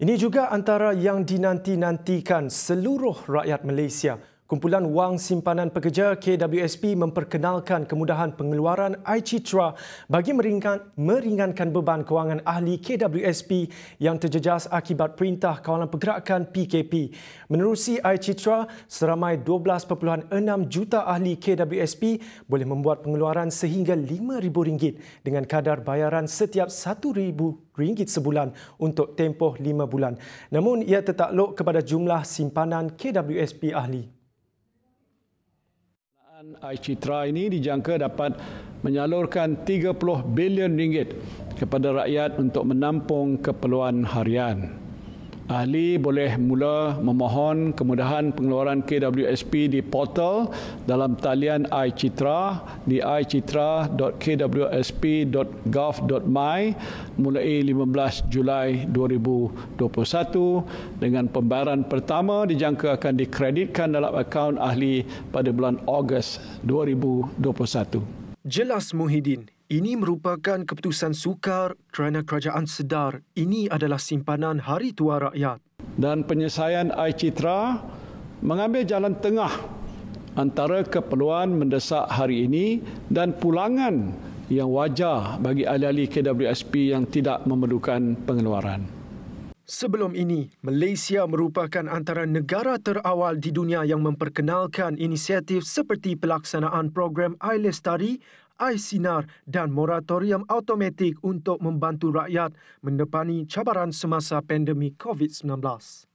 Ini juga antara yang dinanti-nantikan seluruh rakyat Malaysia Kumpulan Wang Simpanan Pekerja KWSP memperkenalkan kemudahan pengeluaran iCitra bagi meringankan, meringankan beban kewangan ahli KWSP yang terjejas akibat Perintah Kawalan Pergerakan PKP. Menerusi iCitra, seramai 12.6 juta ahli KWSP boleh membuat pengeluaran sehingga RM5,000 dengan kadar bayaran setiap RM1,000 sebulan untuk tempoh 5 bulan. Namun, ia tertakluk kepada jumlah simpanan KWSP ahli. Kerajaan Aichitra ini dijangka dapat menyalurkan 30 bilion ringgit kepada rakyat untuk menampung keperluan harian ahli boleh mula memohon kemudahan pengeluaran KWSP di portal dalam talian iCitra di icitra.kwsp.gov.my mulai 15 Julai 2021 dengan pembayaran pertama dijangka akan dikreditkan dalam akaun ahli pada bulan Ogos 2021. Jelas Muhyiddin, ini merupakan keputusan sukar kerana kerajaan sedar ini adalah simpanan Hari Tua Rakyat. Dan penyelesaian Air Citra mengambil jalan tengah antara keperluan mendesak hari ini dan pulangan yang wajar bagi ahli-ahli KWSP yang tidak memerlukan pengeluaran. Sebelum ini, Malaysia merupakan antara negara terawal di dunia yang memperkenalkan inisiatif seperti pelaksanaan program iLestari, iSinar dan moratorium automatik untuk membantu rakyat mendepani cabaran semasa pandemik COVID-19.